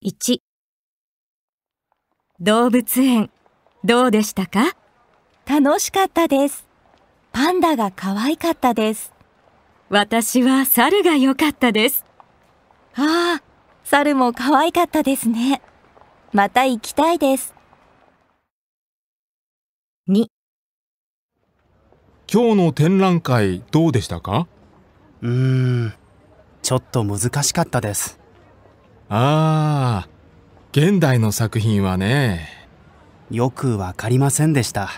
1動物園どうでしたか楽しかったです。パンダが可愛かったです。私は猿が良かったです。ああ、猿も可愛かったですね。また行きたいです。2今日の展覧会どうでしたかうーん、ちょっと難しかったです。ああ現代の作品はねよくわかりませんでした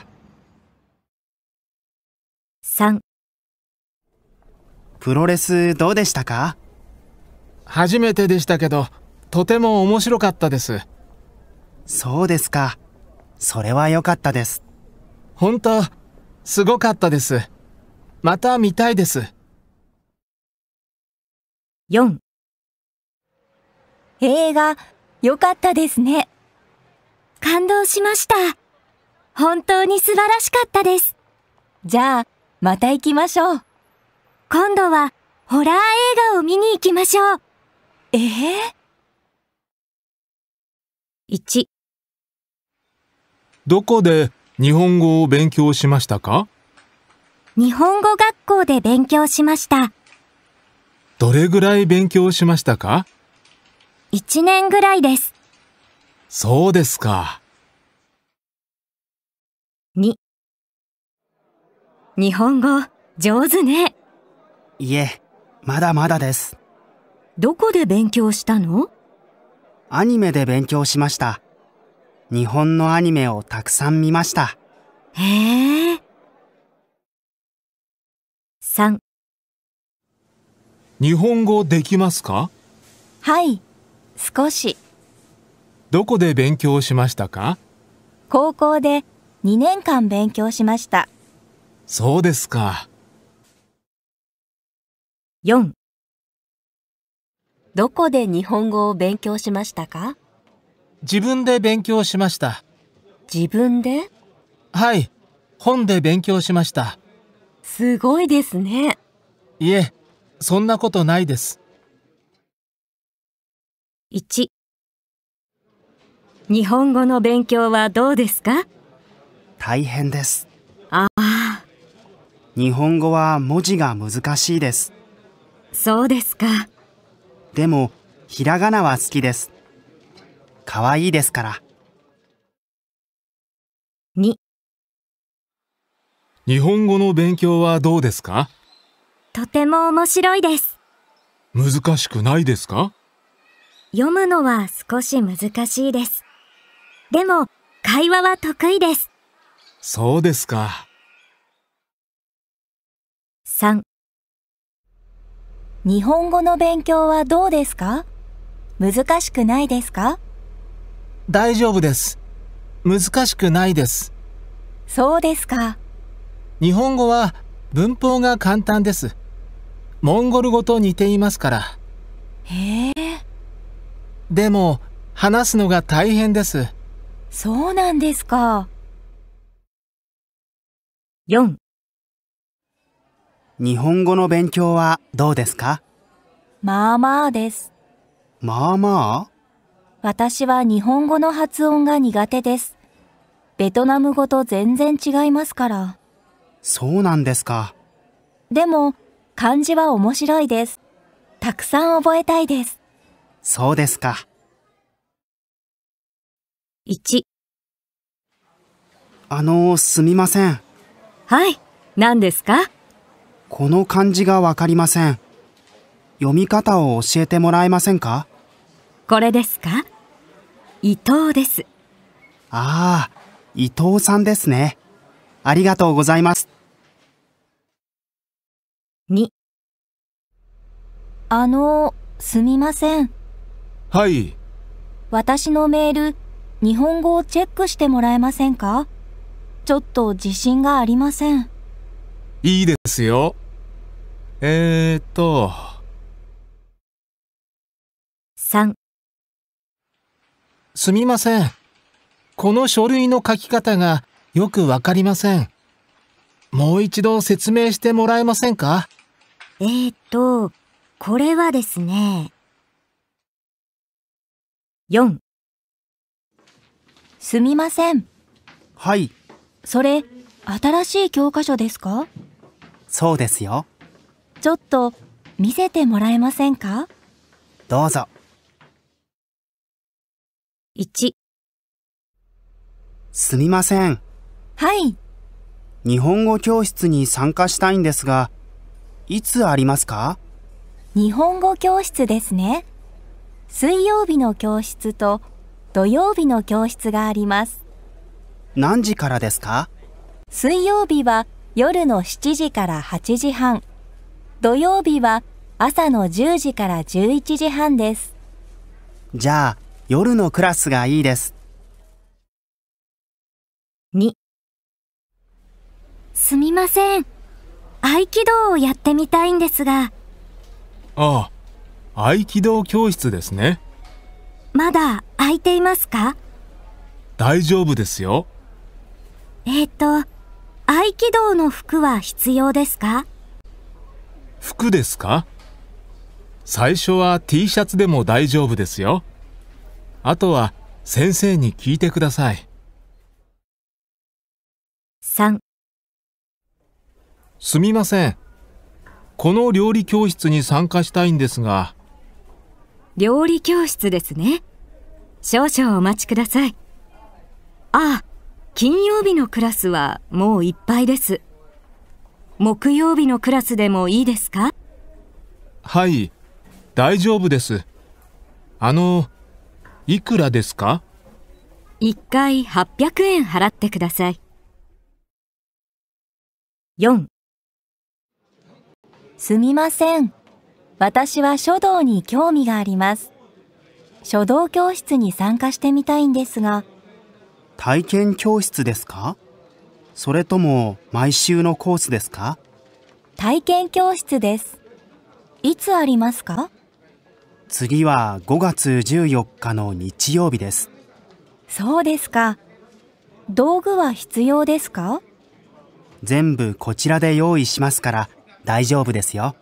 3プロレスどうでしたか初めてでしたけどとても面白かったですそうですかそれは良かったです本当すごかったですまた見たいです4映画、良かったですね。感動しました。本当に素晴らしかったです。じゃあ、また行きましょう。今度は、ホラー映画を見に行きましょう。ええー、?1 どこで日本語を勉強しましたか日本語学校で勉強しました。どれぐらい勉強しましたか1年ぐらいです。そうですか。2日本語上手ね。いえ、まだまだです。どこで勉強したのアニメで勉強しました。日本のアニメをたくさん見ました。へえ。3日本語できますかはい。少しどこで勉強しましたか高校で2年間勉強しましたそうですか4どこで日本語を勉強しましたか自分で勉強しました自分ではい本で勉強しましたすごいですねいえそんなことないです1日本語の勉強はどうですか大変ですああ日本語は文字が難しいですそうですかでもひらがなは好きですかわいいですから2日本語の勉強はどうですかとても面白いです難しくないですか読むのは少し難しいです。でも、会話は得意です。そうですか。3日本語の勉強はどうですか難しくないですか大丈夫です。難しくないです。そうですか。日本語は文法が簡単です。モンゴル語と似ていますから。へえ。でも話すのが大変ですそうなんですか4日本語の勉強はどうですかまあまあですまあまあ私は日本語の発音が苦手ですベトナム語と全然違いますからそうなんですかでも漢字は面白いですたくさん覚えたいですそうですか。1あの、すみません。はい、何ですかこの漢字がわかりません。読み方を教えてもらえませんかこれですか伊藤です。ああ、伊藤さんですね。ありがとうございます。2あの、すみません。はい。私のメール、日本語をチェックしてもらえませんかちょっと自信がありません。いいですよ。えー、っと。3すみません。この書類の書き方がよくわかりません。もう一度説明してもらえませんかえー、っと、これはですね。4すみません。はい。それ、新しい教科書ですかそうですよ。ちょっと、見せてもらえませんかどうぞ。1すみません。はい。日本語教室に参加したいんですが、いつありますか日本語教室ですね。水曜日の教室と土曜日の教室があります何時からですか水曜日は夜の7時から8時半土曜日は朝の10時から11時半ですじゃあ夜のクラスがいいです2すみません合気道をやってみたいんですがああ合気道教室ですねまだ空いていますか大丈夫ですよえっ、と合気道の服は必要ですか服ですか最初は T シャツでも大丈夫ですよあとは先生に聞いてください3すみませんこの料理教室に参加したいんですが料理教室ですね。少々お待ちください。ああ、金曜日のクラスはもういっぱいです。木曜日のクラスでもいいですかはい、大丈夫です。あの、いくらですか一回800円払ってください。4すみません。私は書道に興味があります。書道教室に参加してみたいんですが。体験教室ですかそれとも毎週のコースですか体験教室です。いつありますか次は5月14日の日曜日です。そうですか。道具は必要ですか全部こちらで用意しますから大丈夫ですよ。